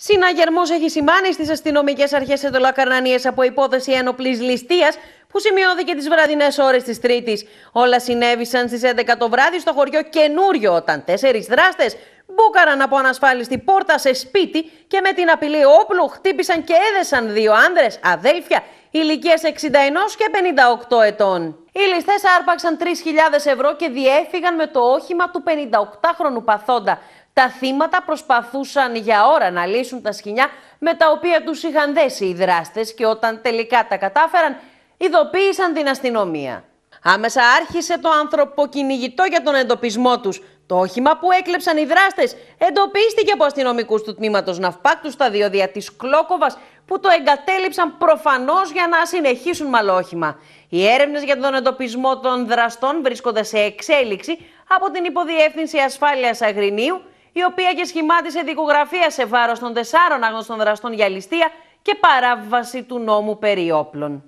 Συναγερμός έχει σημάνει στις αστυνομικές αρχές Εντολακαρνανίε από υπόθεση ένοπλης ληστείας που σημειώθηκε τις βραδινές ώρες της Τρίτης. Όλα συνέβησαν στις 11 το βράδυ στο χωριό Καινούριο, όταν τέσσερις δράστες μπούκαραν από ανασφάλιστη πόρτα σε σπίτι και με την απειλή όπλου χτύπησαν και έδεσαν δύο άνδρες, αδέλφια ηλικία 61 και 58 ετών. Οι ληστές άρπαξαν 3.000 ευρώ και διέφυγαν με το όχημα του 58χρονου παθόντα. Τα θύματα προσπαθούσαν για ώρα να λύσουν τα σκηνιά με τα οποία τους είχαν δέσει οι δράστες και όταν τελικά τα κατάφεραν, ειδοποίησαν την αστυνομία. Άμεσα άρχισε το ανθρωποκυνηγητό για τον εντοπισμό τους, το όχημα που έκλεψαν οι δράστες εντοπίστηκε από αστυνομικούς του τμήματος Ναυπάκτου στα σταδιοδία της Κλόκοβας που το εγκατέλειψαν προφανώς για να συνεχίσουν μαλόχημα. Οι έρευνες για τον εντοπισμό των δραστών βρίσκονται σε εξέλιξη από την Υποδιεύθυνση Ασφάλειας Αγρινίου, η οποία και σχημάτισε δικογραφία σε βάρος των τεσσάρων άγνωστων δραστών για ληστεία και παράβαση του νόμου περί όπλων.